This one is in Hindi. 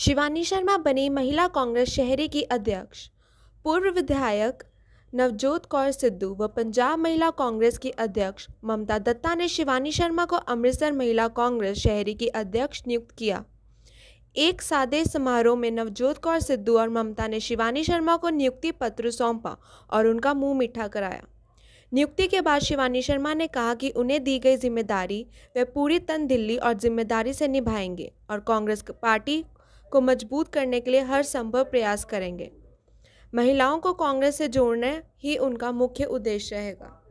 शिवानी शर्मा बनी महिला कांग्रेस शहरी की अध्यक्ष पूर्व विधायक नवजोत कौर सिद्धू व पंजाब महिला कांग्रेस की अध्यक्ष ममता दत्ता ने शिवानी शर्मा को अमृतसर महिला कांग्रेस शहरी की अध्यक्ष नियुक्त किया एक सादे समारोह में नवजोत कौर सिद्धू और ममता ने शिवानी शर्मा को नियुक्ति पत्र सौंपा और उनका मुंह मीठा कराया नियुक्ति के बाद शिवानी शर्मा ने कहा कि उन्हें दी गई जिम्मेदारी वे पूरी तन दिल्ली और जिम्मेदारी से निभाएंगे और कांग्रेस पार्टी को मजबूत करने के लिए हर संभव प्रयास करेंगे महिलाओं को कांग्रेस से जोड़ना ही उनका मुख्य उद्देश्य रहेगा